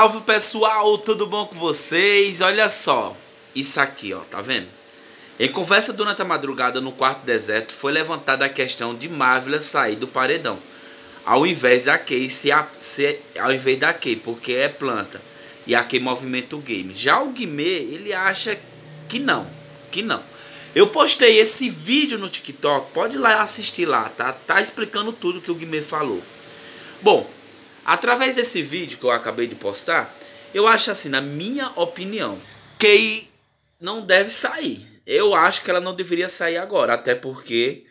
Salve pessoal, tudo bom com vocês? Olha só, isso aqui ó, tá vendo? Em conversa durante a madrugada no quarto deserto foi levantada a questão de Marvel sair do paredão Ao invés da Kay, se a, se, ao invés da Kay, porque é planta E a Kay movimenta o game Já o Guimê, ele acha que não, que não Eu postei esse vídeo no TikTok, pode ir lá assistir lá, tá? Tá explicando tudo que o Guimê falou Bom, Através desse vídeo que eu acabei de postar, eu acho assim, na minha opinião, Kay não deve sair. Eu acho que ela não deveria sair agora, até porque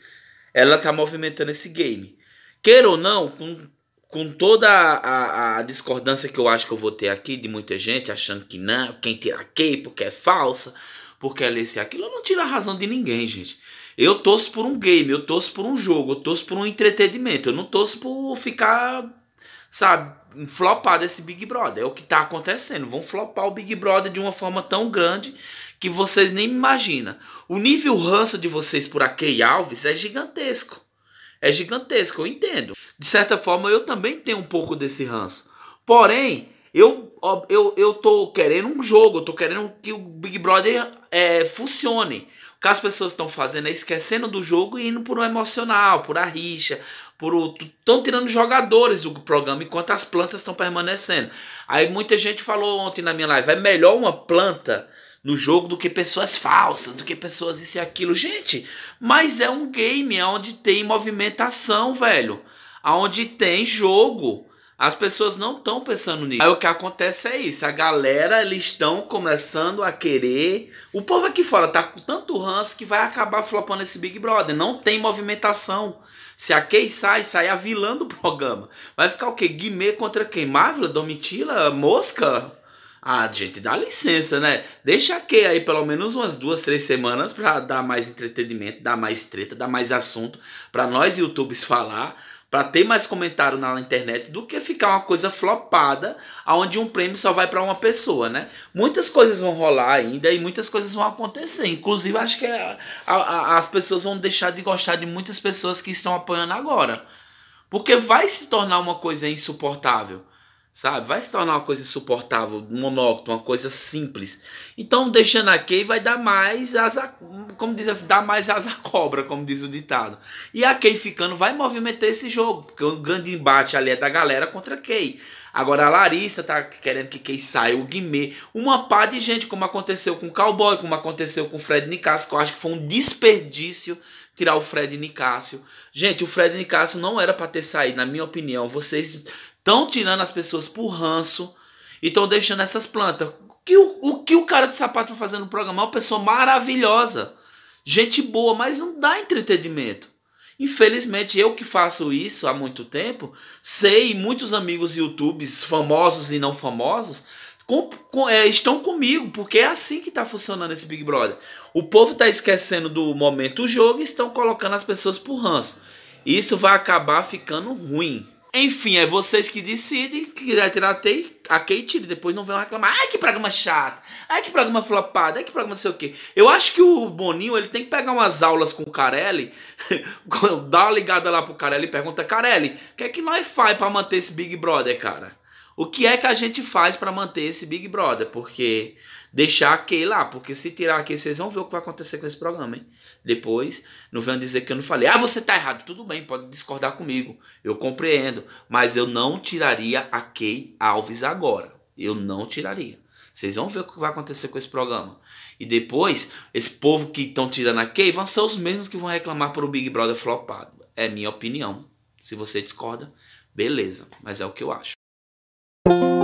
ela tá movimentando esse game. Queira ou não, com, com toda a, a, a, discordância que eu acho que eu vou ter aqui de muita gente achando que não, quem tira Kay porque é falsa, porque ela é esse aquilo, eu não tiro a razão de ninguém, gente. Eu torço por um game, eu torço por um jogo, eu torço por um entretenimento, eu não torço por ficar sabe, flopado esse Big Brother. É o que tá acontecendo. Vão flopar o Big Brother de uma forma tão grande que vocês nem imaginam. O nível ranço de vocês por Akei Alves é gigantesco. É gigantesco, eu entendo. De certa forma, eu também tenho um pouco desse ranço. Porém, eu, eu, eu tô querendo um jogo, eu tô querendo que o Big Brother é, funcione que as pessoas estão fazendo é esquecendo do jogo e indo por um emocional, por a rixa, por o. Estão tirando jogadores do programa enquanto as plantas estão permanecendo. Aí muita gente falou ontem na minha live: é melhor uma planta no jogo do que pessoas falsas, do que pessoas isso e aquilo. Gente, mas é um game onde tem movimentação, velho. Onde tem jogo. As pessoas não estão pensando nisso. Aí o que acontece é isso, a galera eles estão começando a querer. O povo aqui fora tá com tanto ranço que vai acabar flopando esse Big Brother, não tem movimentação. Se a Kay sai, sai a vilã do programa. Vai ficar o quê? Guimê contra quem? Marvel, Domitila, Mosca? Ah, gente, dá licença, né? Deixa a Kay aí pelo menos umas duas, três semanas pra dar mais entretenimento, dar mais treta, dar mais assunto pra nós youtubers falar para ter mais comentário na internet do que ficar uma coisa flopada, onde um prêmio só vai para uma pessoa, né? Muitas coisas vão rolar ainda e muitas coisas vão acontecer. Inclusive, acho que ah, a, a, as pessoas vão deixar de gostar de muitas pessoas que estão apoiando agora. Porque vai se tornar uma coisa insuportável sabe? Vai se tornar uma coisa insuportável, monótona, uma coisa simples. Então, deixando aqui vai dar mais asa, como diz assim, dá mais asa cobra, como diz o ditado. E a Kay ficando vai movimentar esse jogo, porque o grande embate ali é da galera contra a Kay. Agora a Larissa tá querendo que Kay saia, o Guimê, uma pá de gente, como aconteceu com o Cowboy, como aconteceu com o Fred Nicasso, que eu acho que foi um desperdício tirar o Fred Nicásio. Gente, o Fred Nicásio não era para ter saído, na minha opinião. Vocês Estão tirando as pessoas por ranço e estão deixando essas plantas. O que o, o, que o cara de sapato vai tá fazer no programa? É uma pessoa maravilhosa, gente boa, mas não dá entretenimento. Infelizmente, eu que faço isso há muito tempo, sei, muitos amigos youtubers, famosos e não famosos, com, com, é, estão comigo, porque é assim que está funcionando esse Big Brother. O povo está esquecendo do momento do jogo e estão colocando as pessoas por ranço. Isso vai acabar ficando ruim. Enfim, é vocês que decidem. Que quiser tirar tem, a Kate e Depois não vão reclamar. Ai, que programa chato. Ai, que programa flopado. Ai, que programa não sei o quê. Eu acho que o Boninho ele tem que pegar umas aulas com o Carelli. dá uma ligada lá pro Carelli e pergunta: Carelli, o que é que nós faz pra manter esse Big Brother, cara? O que é que a gente faz para manter esse Big Brother? Porque deixar Kay lá, porque se tirar aqui, vocês vão ver o que vai acontecer com esse programa, hein? Depois, não venham dizer que eu não falei. Ah, você tá errado. Tudo bem, pode discordar comigo. Eu compreendo. Mas eu não tiraria a Kay Alves agora. Eu não tiraria. Vocês vão ver o que vai acontecer com esse programa. E depois, esse povo que estão tirando a Kay vão ser os mesmos que vão reclamar pro Big Brother flopado. É minha opinião. Se você discorda, beleza. Mas é o que eu acho. you